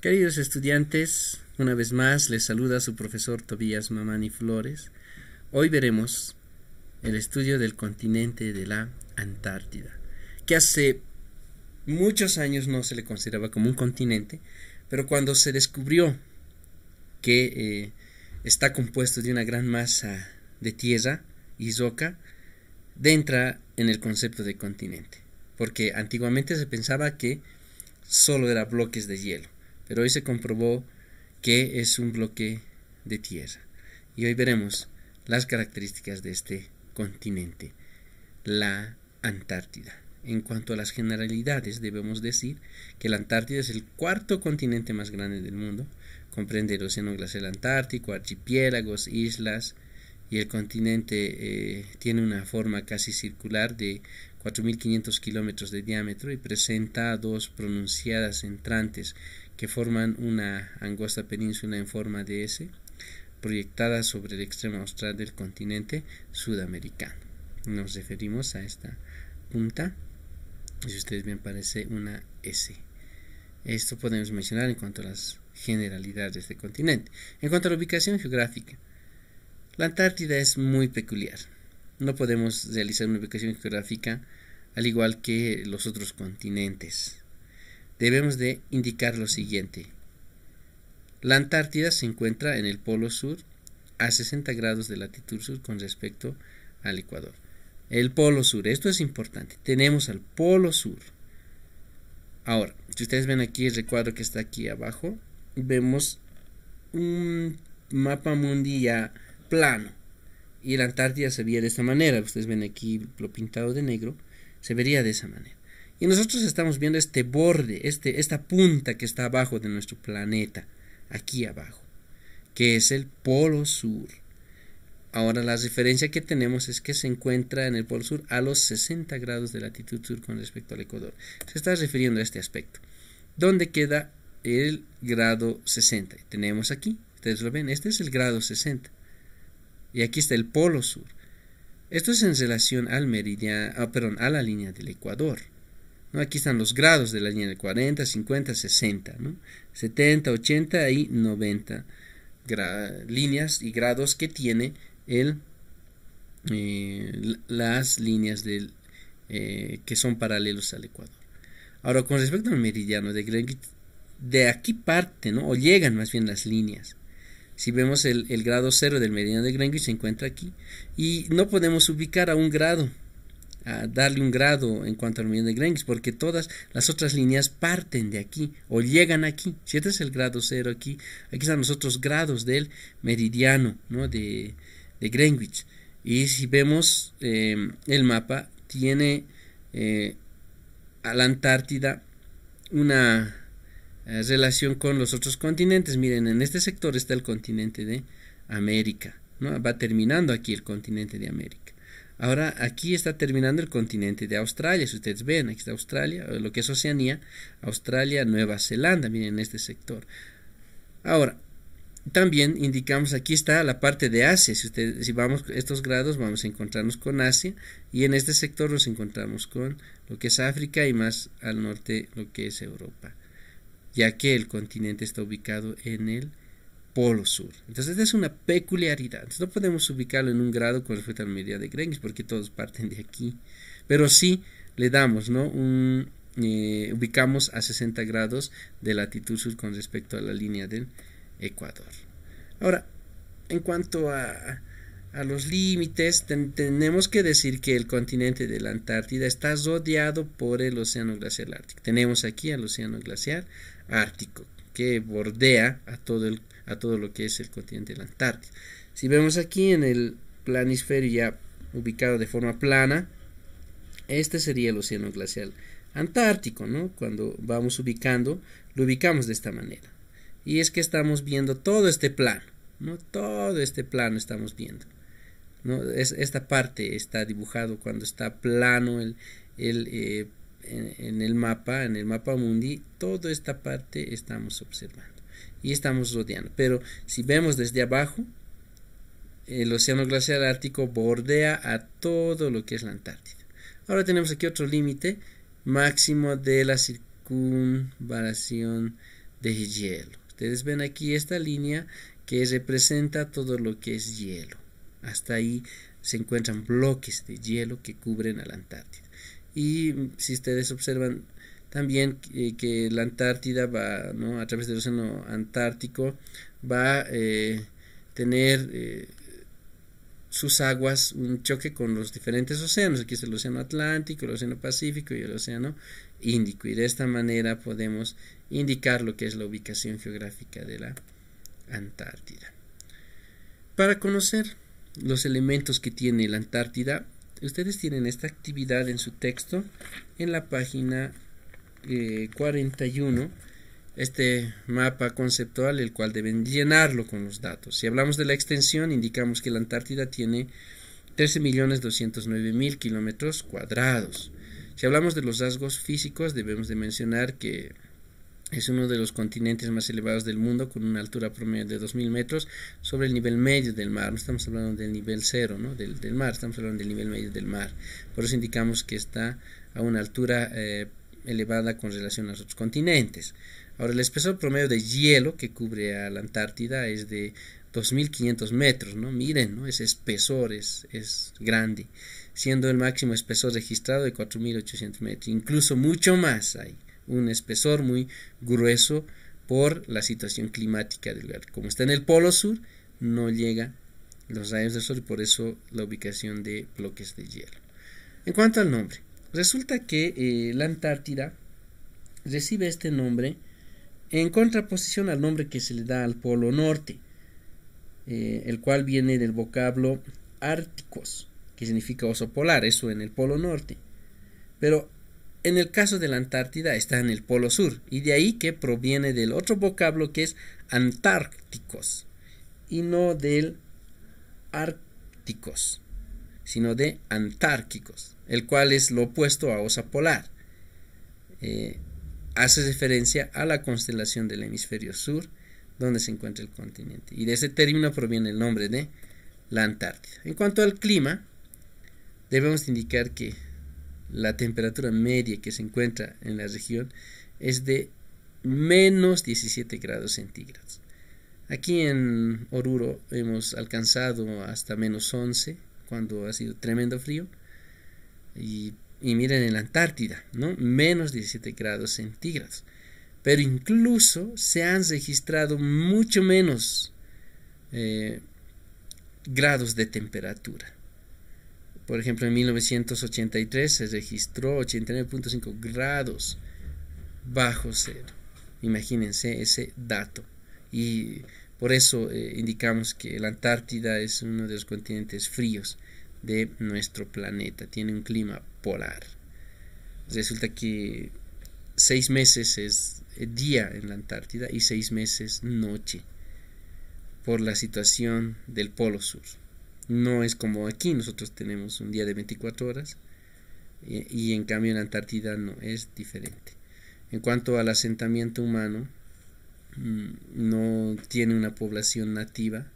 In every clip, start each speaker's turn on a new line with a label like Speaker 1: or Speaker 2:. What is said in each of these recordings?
Speaker 1: Queridos estudiantes, una vez más les saluda su profesor Tobías Mamani Flores. Hoy veremos el estudio del continente de la Antártida, que hace muchos años no se le consideraba como un continente, pero cuando se descubrió que eh, está compuesto de una gran masa de tierra y roca, entra en el concepto de continente, porque antiguamente se pensaba que solo era bloques de hielo pero hoy se comprobó que es un bloque de tierra. Y hoy veremos las características de este continente, la Antártida. En cuanto a las generalidades, debemos decir que la Antártida es el cuarto continente más grande del mundo. Comprende el Océano Glacial Antártico, archipiélagos, islas, y el continente eh, tiene una forma casi circular de 4.500 kilómetros de diámetro y presenta dos pronunciadas entrantes que forman una angosta península en forma de S proyectada sobre el extremo austral del continente sudamericano. Nos referimos a esta punta, si ustedes bien parece una S. Esto podemos mencionar en cuanto a las generalidades de este continente. En cuanto a la ubicación geográfica, la Antártida es muy peculiar no podemos realizar una ubicación geográfica al igual que los otros continentes. Debemos de indicar lo siguiente. La Antártida se encuentra en el Polo Sur a 60 grados de latitud sur con respecto al Ecuador. El Polo Sur, esto es importante. Tenemos al Polo Sur. Ahora, si ustedes ven aquí el recuadro que está aquí abajo, vemos un mapa mundial plano y la Antártida se veía de esta manera. Ustedes ven aquí lo pintado de negro, se vería de esa manera. Y nosotros estamos viendo este borde, este, esta punta que está abajo de nuestro planeta, aquí abajo, que es el Polo Sur. Ahora la referencia que tenemos es que se encuentra en el Polo Sur a los 60 grados de latitud sur con respecto al Ecuador. Se está refiriendo a este aspecto. ¿Dónde queda el grado 60? Tenemos aquí, ustedes lo ven, este es el grado 60 y aquí está el polo sur. Esto es en relación al meridiano, ah perdón, a la línea del ecuador. ¿no? Aquí están los grados de la línea de 40, 50, 60, 70, 80 y 90 líneas y grados que tiene el, eh, las líneas del, eh, que son paralelos al ecuador. Ahora, con respecto al meridiano de de aquí parte, ¿no? o llegan más bien las líneas. Si vemos el, grado cero del meridiano de Greenwich se encuentra aquí y no podemos ubicar a un grado, a darle un grado en cuanto al meridiano de Greenwich porque todas las otras líneas parten de aquí o llegan aquí. Si este es el grado cero aquí, aquí están los otros grados del meridiano ¿no? de, de Greenwich. Y si vemos em, el mapa, tiene eh, a la Antártida una eh, relación con los otros continentes. Miren, en este sector está el continente de América, Va terminando aquí el continente de América. Ahora aquí está terminando el continente de Australia, si ustedes ven, aquí está Australia, lo que es Oceanía, Australia, Nueva Zelanda, miren en este sector. Ahora, también indicamos aquí está la parte de Asia, si, ustedes, si vamos estos grados vamos a encontrarnos con Asia y en este sector nos encontramos con lo que es África y más al norte lo que es Europa ya que el continente está ubicado en el Polo Sur. Entonces es una peculiaridad. no podemos ubicarlo en un grado con respecto a la medida de Greenwich porque todos parten de aquí. Pero sí le damos, ¿no? Un, eh, ubicamos a 60 grados de latitud sur con respecto a la línea del Ecuador. Ahora, en cuanto a, a los límites, tenemos que decir que el continente de la Antártida está rodeado por el océano glacial ártico. Tenemos aquí al océano glacial ártico que bordea a todo, el, a todo lo que es el continente de la Antártida. Si vemos aquí en el planisferio ya ubicado de forma plana, este sería el océano glacial antártico, ¿no? Cuando vamos ubicando, lo ubicamos de esta manera. Y es que estamos viendo todo este plano, ¿no? Todo este plano estamos viendo. ¿no? Es, esta parte está dibujado cuando está plano el, el eh, en, el mapa, en el mapa mundi, toda esta parte estamos observando y estamos rodeando. Pero si vemos desde abajo, el océano glacial ártico bordea a todo lo que es la Antártida. Ahora tenemos aquí otro límite máximo de la circunvalación de hielo. Ustedes ven aquí esta línea que representa todo lo que es hielo. Hasta ahí se encuentran bloques de hielo que cubren a la Antártida. Y si ustedes observan también que la Antártida va, a través del Océano Antártico, va a eh, tener eh, sus aguas un choque con los diferentes océanos. Aquí es el Océano Atlántico, el Océano Pacífico y el Océano Índico. Y de esta manera podemos indicar lo que es la ubicación geográfica de la Antártida. Para conocer los elementos que tiene la Antártida, ustedes tienen esta actividad en su texto en la página 41 eh, este mapa conceptual el cual deben llenarlo con los datos si hablamos de la extensión indicamos que la Antártida tiene 13.209.000 kilómetros cuadrados si hablamos de los rasgos físicos debemos de mencionar que es uno de los continentes más elevados del mundo con una altura promedio de 2.000 metros sobre el nivel medio del mar. No estamos hablando del nivel cero del, mar, estamos hablando del nivel medio del mar. Por eso indicamos que está a una altura eh, elevada con relación a los otros continentes. Ahora, el espesor promedio de hielo que cubre a la Antártida es de 2.500 metros, ¿no? Miren, ¿no? Ese espesor es, grande, siendo el máximo espesor registrado de 4.800 metros, incluso mucho más ahí un espesor muy grueso por la situación climática del lugar. Como está en el polo sur, no llega los rayos del sol y por eso la ubicación de bloques de hielo. En cuanto al nombre, resulta que eh, la Antártida recibe este nombre en contraposición al nombre que se le da al Polo Norte, eh, el cual viene del vocablo árticos, que significa oso polar, eso en el Polo Norte. Pero en el caso de la Antártida está en el Polo Sur y de ahí que proviene del otro vocablo que es antárticos y no del árticos, sino de antárquicos, el cual es lo opuesto a osa polar. Eh, hace referencia a la constelación del hemisferio sur donde se encuentra el continente y de ese término proviene el nombre de la Antártida. En cuanto al clima, debemos indicar que la temperatura media que se encuentra en la región es de menos 17 grados centígrados. Aquí en Oruro hemos alcanzado hasta menos 11 cuando ha sido tremendo frío. Y, miren en la Antártida, ¿no? menos 17 grados centígrados. Pero incluso se han registrado mucho menos eh, grados de temperatura. Por ejemplo, en 1983 se registró 89.5 grados bajo cero. Imagínense ese dato. Y por eso eh, indicamos que la Antártida es uno de los continentes fríos de nuestro planeta. Tiene un clima polar. Resulta que seis meses es día en la Antártida y seis meses noche por la situación del Polo Sur. No es como aquí, nosotros tenemos un día de 24 horas y, en cambio en la Antártida no, es diferente. En cuanto al asentamiento humano, mm, no tiene una población nativa.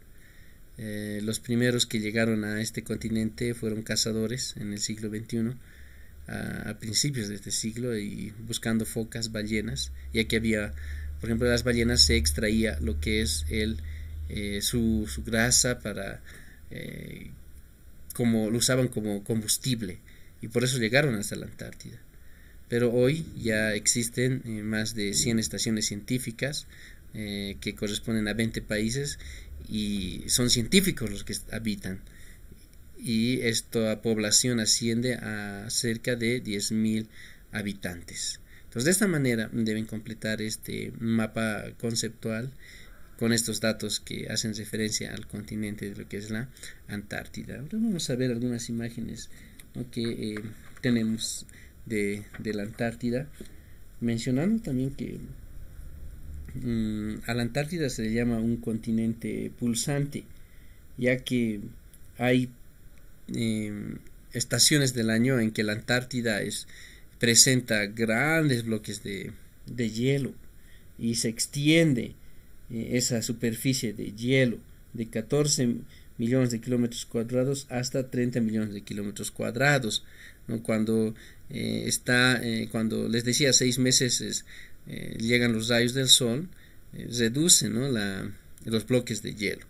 Speaker 1: Eh, los primeros que llegaron a este continente fueron cazadores en el siglo XXI, a, principios de este siglo, y buscando focas, ballenas, ya que había, por ejemplo, las ballenas se extraía lo que es el, eh, su, su grasa para eh, como lo usaban como combustible y por eso llegaron hasta la Antártida. Pero hoy ya existen eh, más de 100 estaciones científicas eh, que corresponden a 20 países y son científicos los que habitan. Y esta población asciende a cerca de 10.000 habitantes. Entonces, de esta manera deben completar este mapa conceptual con estos datos que hacen referencia al continente de lo que es la Antártida. Ahora vamos a ver algunas imágenes que eh, tenemos de, la Antártida, mencionando también que mm, a la Antártida se le llama un continente pulsante, ya que hay em, estaciones del año en que la Antártida es, presenta grandes bloques de, de hielo y se extiende eh, esa superficie de hielo de 14 millones de kilómetros cuadrados hasta 30 millones de kilómetros cuadrados. Cuando eh, está, eh, cuando les decía seis meses llegan los rayos del sol, reducen los bloques de hielo.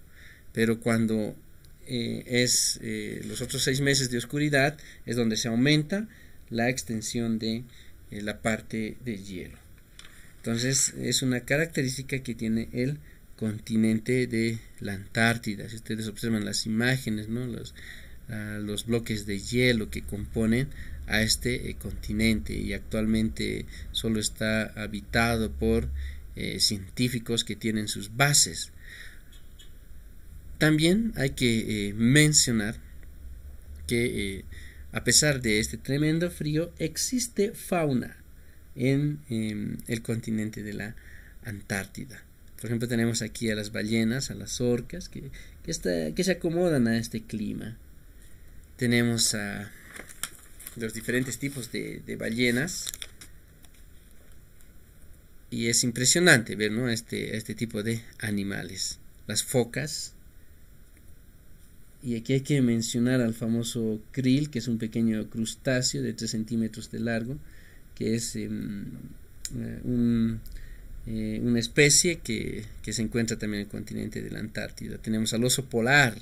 Speaker 1: Pero cuando es los otros seis meses de oscuridad es donde se aumenta la extensión de la parte de hielo. Entonces es una característica que tiene el continente de la Antártida. Si ustedes observan las imágenes, ¿no? los, ah, bloques de hielo que componen a este eh, continente y actualmente solo está habitado por eh, científicos que tienen sus bases. También hay que eh, mencionar que a pesar de este tremendo frío existe fauna en em, el continente de la Antártida. Por ejemplo, tenemos aquí a las ballenas, a las orcas, que, se acomodan a este clima. Tenemos a los diferentes tipos de, ballenas. Y es impresionante ver ¿no? este, este tipo de animales. Las focas, y aquí hay que mencionar al famoso krill, que es un pequeño crustáceo de 3 centímetros de largo, que es em, eh, eh, una especie que, se encuentra también en el continente de la Antártida. Tenemos al oso polar,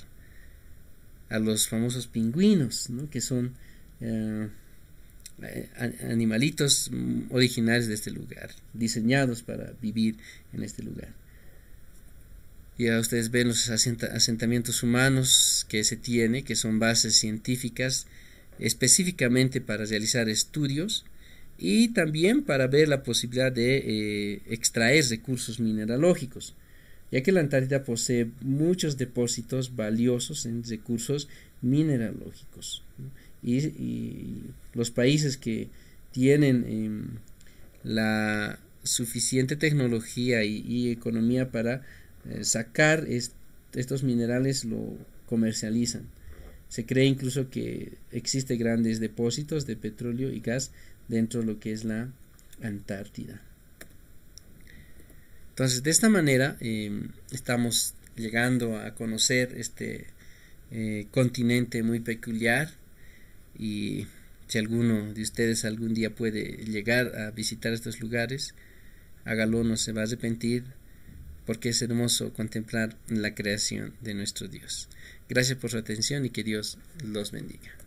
Speaker 1: a los famosos pingüinos, que son eh, animalitos mm, originales de este lugar, diseñados para vivir en este lugar. Ya ustedes ven los asentamientos humanos que se tiene, que son bases científicas específicamente para realizar estudios y también para ver la posibilidad de eh, extraer recursos mineralógicos, ya que la Antártida posee muchos depósitos valiosos en recursos mineralógicos. Y, los países que tienen em, la suficiente tecnología y, economía para eh, sacar estos minerales lo comercializan. Se cree incluso que existen grandes depósitos de petróleo y gas dentro de lo que es la Antártida. Entonces, de esta manera em, estamos llegando a conocer este eh, continente muy peculiar y si alguno de ustedes algún día puede llegar a visitar estos lugares, hágalo, no se va a arrepentir porque es hermoso contemplar la creación de nuestro Dios. Gracias por su atención y que Dios los bendiga.